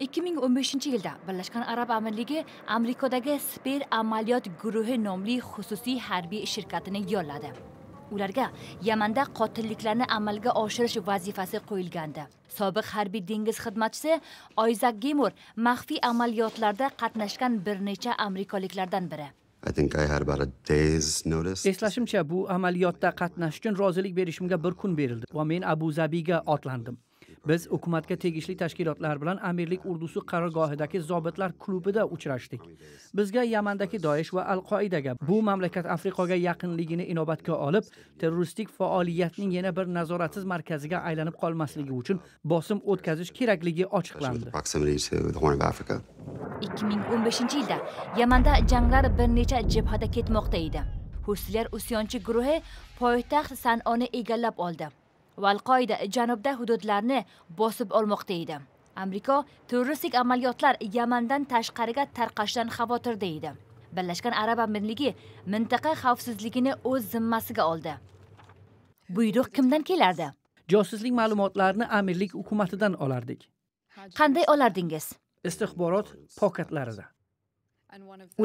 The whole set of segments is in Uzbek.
2015 yilda Birlashgan Arab Amirligi Amerikadagi Sper amaliyot guruhi nomli xususiy harbiy shirkatini yolladi. Ularga Yamanda qotilliklarni amalga oshirish vazifasi qo'yilgandi. Sobiq harbiy dengiz xizmatchisi Oyzak Gemur maxfiy amaliyotlarda qatnashgan bir necha amerikaliklardan biri. Eslashimcha bu amaliyotda qatnashish uchun rozilik berishimga bir kun berildi va men Abu Zabiga otlandim. biz hukumatga tegishli tashkilotlar bilan amirlik urdusi qarorgohidagi zobitlar klubida uchrashdik bizga yamandagi doish va al qoidaga bu mamlakat afriqaga yaqinligini inobatga olib terroristik faoliyatning yana bir nazoratsiz markaziga aylanib qolmasligi uchun bosim o'tkazish kerakligi ochiqlandi 2015 yilda yamanda janglar bir necha jabhada ketmoqda edi husilar usyonchi guruhi poytaxt sanoni egallab oldi va al qoida janubda hududlarni bosib olmoqda edi amerika terroristik amaliyotlar yamandan tashqariga tarqashdan xavotirda edi birlashgan arab amirligi mintaqa xavfsizligini o'z zimmasiga oldi buyruq kimdan keladi josuslik ma'lumotlarini amirlik hukumatidan olardik qanday olardingiz istixborot pokatlarida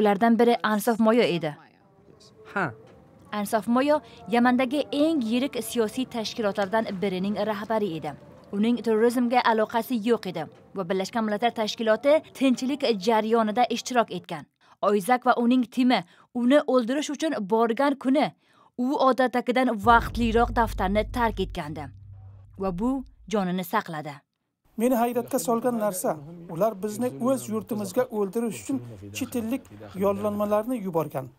ulardan biri ansof moyo edi ha ansof moyo yamandagi eng yirik siyosiy tashkilotlardan birining rahbari edi uning terrorizmga aloqasi yo'q edi va birlashgan millatlar tashkiloti tinchlik jarayonida ishtirok etgan oyzak va uning timi uni o'ldirish uchun borgan kuni u odatdagidan vaqtliroq daftarni tark etgandi va bu jonini saqladi meni hayratga solgan narsa ular bizni o'z yurtimizga o'ldirish uchun chet ellik yollanmalarni yuborgan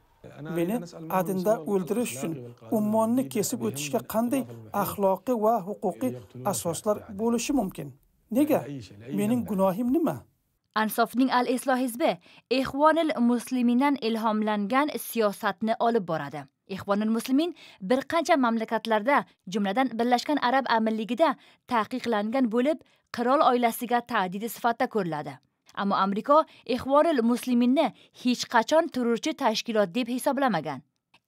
meni adinda o'ldirish uchun ummonni kesib o'tishga qanday axloqiy va huquqiy asoslar bo'lishi mumkin nega mening gunohim nima ansofning al islohizbi hizbi ehvonil muslimindan ilhomlangan siyosatni olib boradi ehvonil muslimin bir qancha mamlakatlarda jumladan birlashgan arab amirligida taqiqlangan bo'lib qirol oilasiga ta'didi sifatida ko'riladi ammo amerika ehvoril muslimini hech qachon turuvchi tashkilot deb hisoblamagan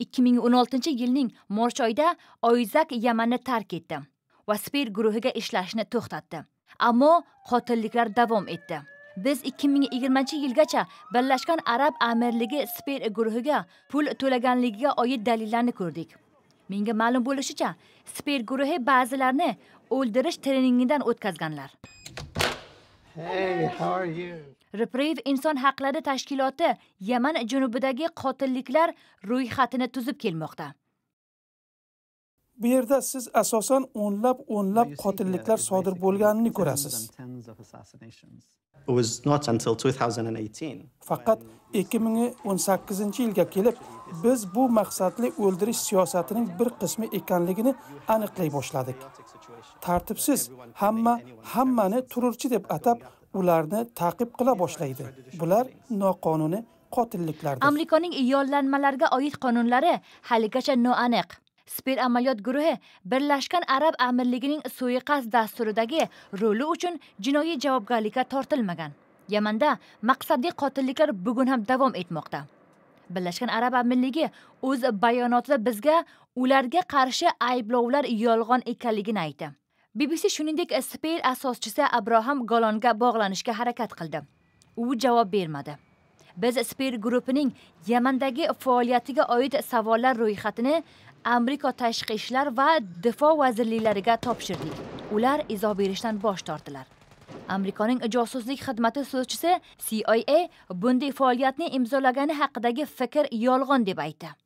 ikki ming o'n oltinchi yilning march oyida oyzak yamanni tark etdi va spir guruhiga ishlashni to'xtatdi ammo qotilliklar davom etdi biz 2020 yilgacha birlashgan arab amirligi spir guruhiga pul to'laganligiga oid dalillarni ko'rdik menga ma'lum bo'lishicha spir guruhi ba'zilarni o'ldirish treningidan o'tkazganlar Hey, how are you? Reprieve inson haqlari tashkiloti Yaman janubidagi qotilliklar ro'yxatini tuzib kelmoqda. Bu yerda siz asosan o'nlab o'nlab qotilliklar sodir bo'lganini ko'rasiz. It was not until 2018. Faqat 2018-yilga kelib biz bu maqsadli o'ldirish siyosatining bir qismi ekanligini aniqlay boshladik. tartibsiz hamma hammani turuvchi deb atab ularni ta'qib qila boshlaydi bular noqonuniy qotilliklardir amerikaning yollanmalarga oid qonunlari haligacha noaniq spir amaliyot guruhi birlashgan arab amirligining suiqasd dasturidagi roli uchun jinoiy javobgarlikka tortilmagan yamanda maqsadli qotilliklar bugun ham davom etmoqda birlashgan arab amirligi o'z bayonotida bizga ularga qarshi ayblovlar yolg'on ekanligini aytdi bbc shuningdek spail asoschisi abroham golonga bog'lanishga harakat qildi u javob bermadi biz spail guruhining yamandagi faoliyatiga oid savollar ro'yxatini amerika tashqi ishlar va difo vazirliklariga topshirdik ular izoh berishdan bosh tortdilar amerikaning josuslik xizmati so'zchisi cia bunday faoliyatni imzolagani haqidagi fikr yolg'on deb aytdi